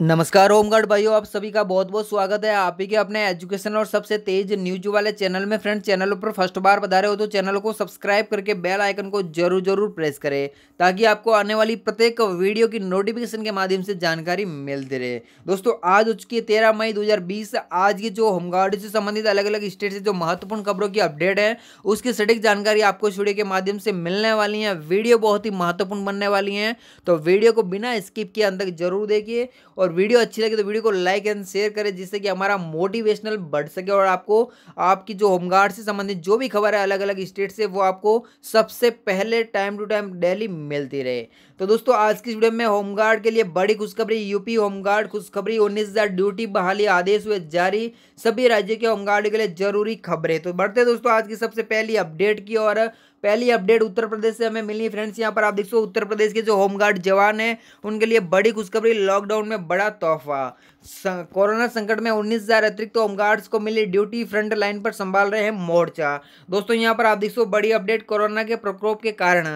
नमस्कार होमगार्ड भाइयों आप सभी का बहुत बहुत स्वागत है आप ही के अपने एजुकेशन और सबसे तेज न्यूज वाले चैनल में फ्रेंड चैनल पर फर्स्ट बार बता रहे हो तो चैनल को सब्सक्राइब करके बेल आइकन को जरूर जरूर प्रेस करें ताकि आपको आने वाली प्रत्येक वीडियो की नोटिफिकेशन के माध्यम से जानकारी मिलती रहे दोस्तों आज हो चुकी है तेरह मई दो आज की जो होमगार्ड से संबंधित अलग अलग स्टेट से जो महत्वपूर्ण खबरों की अपडेट है उसकी सटीक जानकारी आपको इस वीडियो के माध्यम से मिलने वाली है वीडियो बहुत ही महत्वपूर्ण बनने वाली है तो वीडियो को बिना स्किप किए अंत तक जरूर देखिए और वीडियो अच्छी लगे तो वीडियो को लाइक एंड शेयर करें जिससे कि हमारा मोटिवेशनल बढ़ सके और आपको आपकी जो होमगार्ड से संबंधित जो भी खबर है अलग अलग स्टेट से वो आपको सबसे पहले टाइम टू टाइम डेली मिलती रहे तो दोस्तों आज की वीडियो में होमगार्ड के लिए बड़ी खुशखबरी यूपी होमगार्ड खुशखबरी उन्नीस हजार ड्यूटी बहाली आदेश हुए जारी सभी राज्य के होमगार्ड के लिए जरूरी खबरें तो बढ़ते दोस्तों आज की सबसे पहली अपडेट की और पहली अपडेट उत्तर प्रदेश से हमें मिली फ्रेंड्स यहाँ पर आप देख सो उत्तर प्रदेश के जो होमगार्ड जवान हैं उनके लिए बड़ी खुशखबरी लॉकडाउन में बड़ा तोहफा कोरोना संकट में उन्नीस हजार अतिरिक्त तो होमगार्ड्स को मिली ड्यूटी फ्रंट लाइन पर संभाल रहे हैं मोर्चा दोस्तों यहाँ पर आप देख सो बड़ी अपडेट कोरोना के प्रकोप के कारण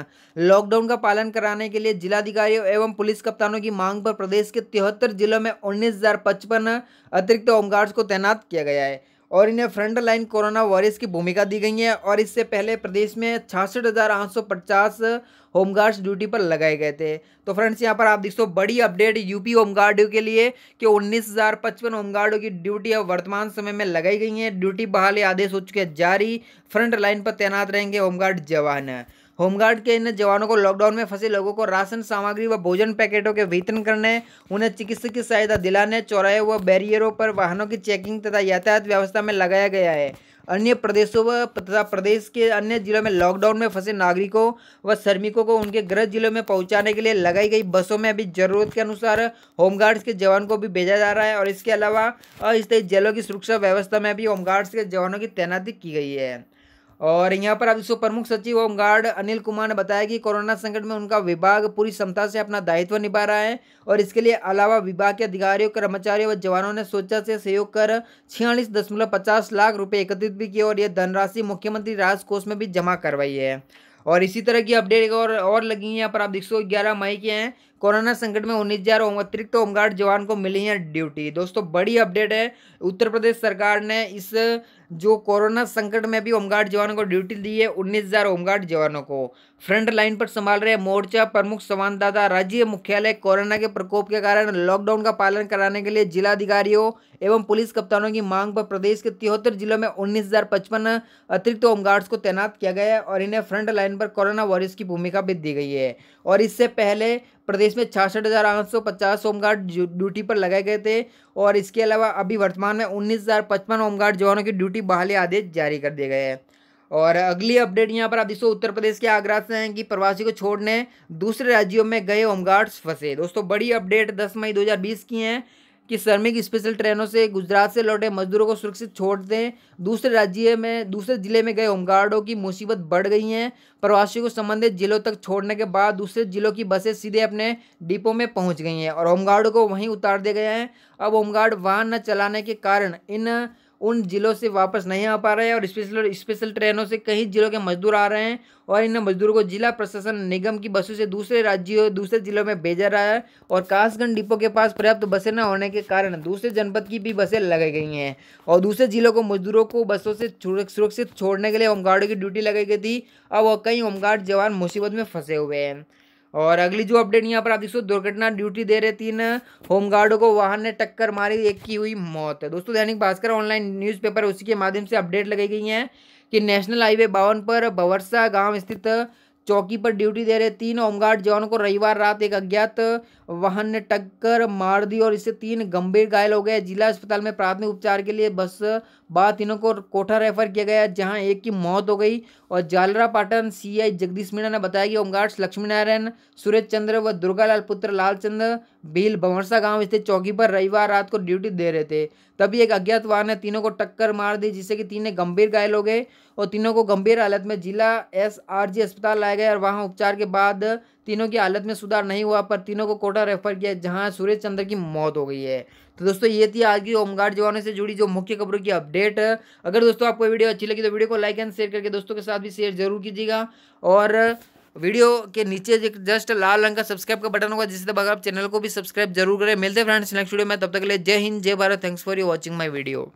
लॉकडाउन का पालन कराने के लिए जिलाधिकारियों एवं पुलिस कप्तानों की मांग पर प्रदेश के तिहत्तर जिलों में उन्नीस अतिरिक्त होमगार्ड्स को तैनात किया गया है और इन्हें फ्रंट लाइन कोरोना वॉरियर्स की भूमिका दी गई है और इससे पहले प्रदेश में छियासठ हज़ार आठ सौ पचास होमगार्ड्स ड्यूटी पर लगाए गए थे तो फ्रेंड्स यहाँ पर आप देख सो बड़ी अपडेट यूपी होमगार्ड के लिए कि उन्नीस हज़ार पचपन होमगार्डों की ड्यूटी अब वर्तमान समय में लगाई गई है ड्यूटी बहाली आदेश हो चुके जारी फ्रंट लाइन पर तैनात रहेंगे होमगार्ड जवान होमगार्ड के इन जवानों को लॉकडाउन में फंसे लोगों को राशन सामग्री व भोजन पैकेटों के वितरण करने उन्हें चिकित्सकीय सहायता दिलाने चौराहे व बैरियरों पर वाहनों की चेकिंग तथा यातायात व्यवस्था में लगाया गया है अन्य प्रदेशों व तथा प्रदेश के अन्य जिलों में लॉकडाउन में फंसे नागरिकों व श्रमिकों को उनके गृह जिलों में पहुंचाने के लिए लगाई गई बसों में अभी जरूरत के अनुसार होमगार्ड्स के जवान को भी भेजा जा रहा है और इसके अलावा अस्थायी जेलों की सुरक्षा व्यवस्था में भी होमगार्ड्स के जवानों की तैनाती की गई है और यहाँ पर आप प्रमुख सचिव गार्ड अनिल कुमार ने बताया कि कोरोना संकट में उनका विभाग पूरी क्षमता से अपना दायित्व निभा रहा है और इसके लिए अलावा विभाग के अधिकारियों कर्मचारियों व जवानों ने स्वेच्छा से सहयोग कर छियालीस दशमलव पचास लाख रुपए एकत्रित भी किए और यह धनराशि मुख्यमंत्री राज कोष में भी जमा करवाई है और इसी तरह की अपडेट और, और लगी है यहाँ पर आप देख सो ग्यारह मई के हैं कोरोना संकट में उन्नीस हजार अतिरिक्त तो होमगार्ड जवान को मिली है ड्यूटी दोस्तों बड़ी अपडेट है उत्तर प्रदेश सरकार ने इस जो कोरोना संकट में भी होमगार्ड जवानों को ड्यूटी दी है उन्नीस हजार होमगार्ड जवानों को फ्रंट लाइन पर संभाल रहे मोर्चा प्रमुख संवाददाता राज्य मुख्यालय कोरोना के प्रकोप के कारण लॉकडाउन का पालन कराने के लिए जिलाधिकारियों एवं पुलिस कप्तानों की मांग पर प्रदेश के तिहत्तर जिलों में उन्नीस अतिरिक्त तो होमगार्ड्स को तैनात किया गया है और इन्हें फ्रंट लाइन पर कोरोना वॉरियर्स की भूमिका भी दी गई है और इससे पहले प्रदेश में छियासठ हज़ार आठ सौ पचास होमगार्ड ड्यूटी पर लगाए गए थे और इसके अलावा अभी वर्तमान में उन्नीस हज़ार पचपन होमगार्ड जवानों की ड्यूटी बहाली आदेश जारी कर दिए गए हैं और अगली अपडेट यहाँ पर आप दोस्तों उत्तर प्रदेश के आगरा से हैं कि प्रवासी को छोड़ने दूसरे राज्यों में गए होमगार्ड्स फंसे दोस्तों बड़ी अपडेट दस मई दो की है कि श्रमिक स्पेशल ट्रेनों से गुजरात से लौटे मजदूरों को सुरक्षित छोड़ दें दूसरे राज्य में दूसरे जिले में गए होमगार्डों की मुसीबत बढ़ गई है प्रवासियों को संबंधित जिलों तक छोड़ने के बाद दूसरे जिलों की बसें सीधे अपने डिपो में पहुंच गई हैं और होमगार्डों को वहीं उतार दिया गया है अब होमगार्ड वाहन न चलाने के कारण इन उन ज़िलों से वापस नहीं आ पा रहे हैं और स्पेशल स्पेशल ट्रेनों से कई जिलों के मजदूर आ रहे हैं और इन मजदूरों को जिला प्रशासन निगम की बसों से दूसरे राज्यों दूसरे जिलों में भेजा रहा है और कासगंज डिपो के पास पर्याप्त बसें न होने के कारण दूसरे जनपद की भी बसें लगाई गई हैं और दूसरे जिलों को मजदूरों को बसों से सुरक्षित छोड़ने के लिए होमगार्डों की ड्यूटी लगाई गई थी अब वह कई होमगार्ड जवान मुसीबत में फंसे हुए हैं और अगली जो अपडेट यहाँ पर आप देख दुर्घटना ड्यूटी दे रहे तीन होमगार्डों को वाहन ने टक्कर मारी एक की हुई मौत है दोस्तों दैनिक भास्कर ऑनलाइन न्यूज़पेपर उसी के माध्यम से अपडेट लगाई गई है कि नेशनल हाईवे बावन पर बवरसा गांव स्थित चौकी पर ड्यूटी दे रहे तीन होमगार्ड जवान को रविवार रात एक अज्ञात वाहन ने टक्कर मार दी और इससे तीन गंभीर घायल हो गए जिला अस्पताल में प्राथमिक उपचार के लिए बस बाद तीनों को कोठा रेफर किया गया जहां एक की मौत हो गई और जालरा पाटन सीआई जगदीश मीणा ने बताया कि होमगार्ड्स लक्ष्मी नारायण सूरज चंद्र व दुर्गालाल पुत्र लालचंद्र बिल बवरसा गांव स्थित चौकी पर रविवार रात को ड्यूटी दे रहे थे तभी एक अज्ञात वाहन ने तीनों को टक्कर मार दी जिससे कि तीन गंभीर घायल हो गए और तीनों को गंभीर हालत में जिला एसआरजी अस्पताल लाया गया और वहां उपचार के बाद तीनों की हालत में सुधार नहीं हुआ पर तीनों को कोटा रेफर किया जहाँ सुरेश चंद्र की मौत हो गई है तो दोस्तों ये थी आज की होमगार्ड जवानों से जुड़ी जो मुख्य खबरों की अपडेट अगर दोस्तों आपको वीडियो अच्छी लगी तो वीडियो को लाइक एंड शेयर करके दोस्तों के साथ भी शेयर जरूर कीजिएगा और वीडियो के नीचे जस्ट लाल रंग का सब्सक्राइब का बटन होगा जिससे आप चैनल को भी सब्सक्राइब जरूर करें मिलते हैं फ्रेंड्स नेक्स्ट वीडियो में तब तक के लिए Jai Hind Jai Bharat thanks for you watching my video